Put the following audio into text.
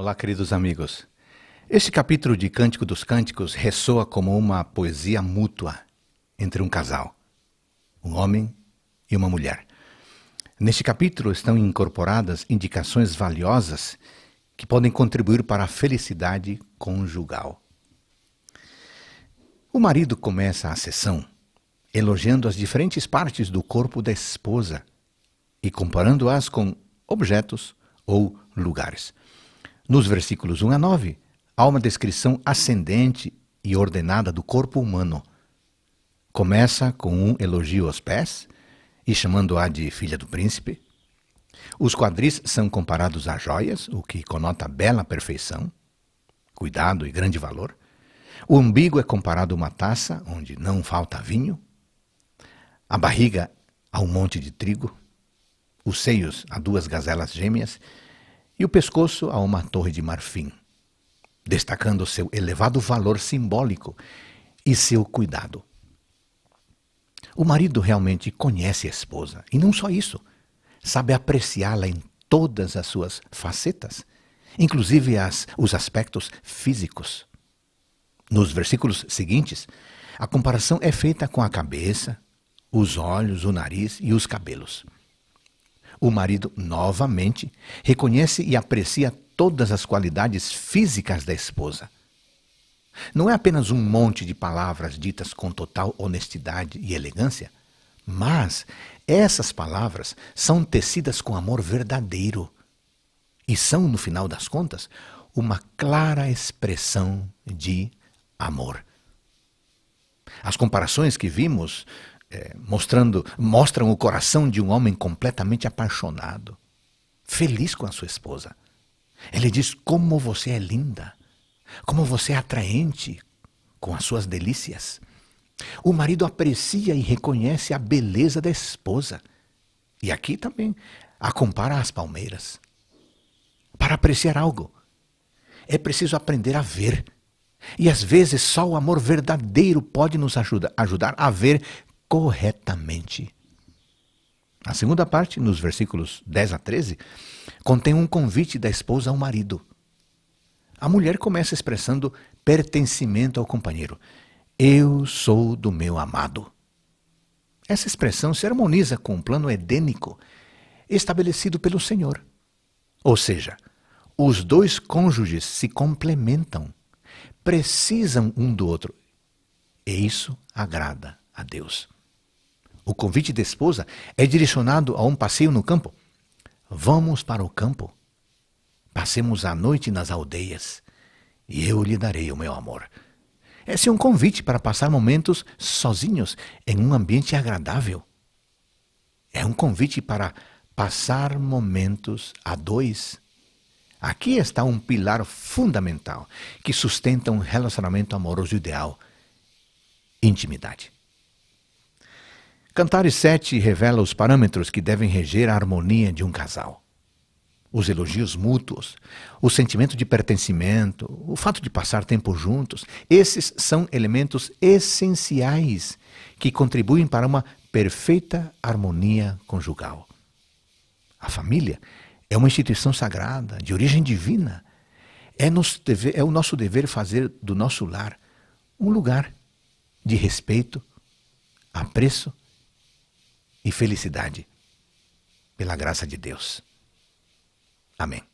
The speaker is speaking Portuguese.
Olá, queridos amigos. Este capítulo de Cântico dos Cânticos ressoa como uma poesia mútua entre um casal, um homem e uma mulher. Neste capítulo estão incorporadas indicações valiosas que podem contribuir para a felicidade conjugal. O marido começa a sessão elogiando as diferentes partes do corpo da esposa e comparando-as com objetos ou lugares. Nos versículos 1 a 9, há uma descrição ascendente e ordenada do corpo humano. Começa com um elogio aos pés e chamando-a de filha do príncipe. Os quadris são comparados a joias, o que conota bela perfeição, cuidado e grande valor. O umbigo é comparado a uma taça onde não falta vinho. A barriga a um monte de trigo. Os seios a duas gazelas gêmeas e o pescoço a uma torre de marfim, destacando seu elevado valor simbólico e seu cuidado. O marido realmente conhece a esposa, e não só isso, sabe apreciá-la em todas as suas facetas, inclusive as, os aspectos físicos. Nos versículos seguintes, a comparação é feita com a cabeça, os olhos, o nariz e os cabelos. O marido, novamente, reconhece e aprecia todas as qualidades físicas da esposa. Não é apenas um monte de palavras ditas com total honestidade e elegância, mas essas palavras são tecidas com amor verdadeiro e são, no final das contas, uma clara expressão de amor. As comparações que vimos é, mostrando, mostram o coração de um homem completamente apaixonado, feliz com a sua esposa. Ele diz como você é linda, como você é atraente com as suas delícias. O marido aprecia e reconhece a beleza da esposa. E aqui também a compara às palmeiras. Para apreciar algo, é preciso aprender a ver. E às vezes só o amor verdadeiro pode nos ajuda, ajudar a ver corretamente. A segunda parte, nos versículos 10 a 13, contém um convite da esposa ao marido. A mulher começa expressando pertencimento ao companheiro. Eu sou do meu amado. Essa expressão se harmoniza com o um plano edênico estabelecido pelo Senhor. Ou seja, os dois cônjuges se complementam, precisam um do outro. E isso agrada a Deus. O convite da esposa é direcionado a um passeio no campo. Vamos para o campo. Passemos a noite nas aldeias e eu lhe darei o meu amor. Esse é um convite para passar momentos sozinhos em um ambiente agradável. É um convite para passar momentos a dois. Aqui está um pilar fundamental que sustenta um relacionamento amoroso ideal: intimidade. Cantares 7 revela os parâmetros que devem reger a harmonia de um casal. Os elogios mútuos, o sentimento de pertencimento, o fato de passar tempo juntos, esses são elementos essenciais que contribuem para uma perfeita harmonia conjugal. A família é uma instituição sagrada, de origem divina. É, nosso dever, é o nosso dever fazer do nosso lar um lugar de respeito, apreço e felicidade, pela graça de Deus. Amém.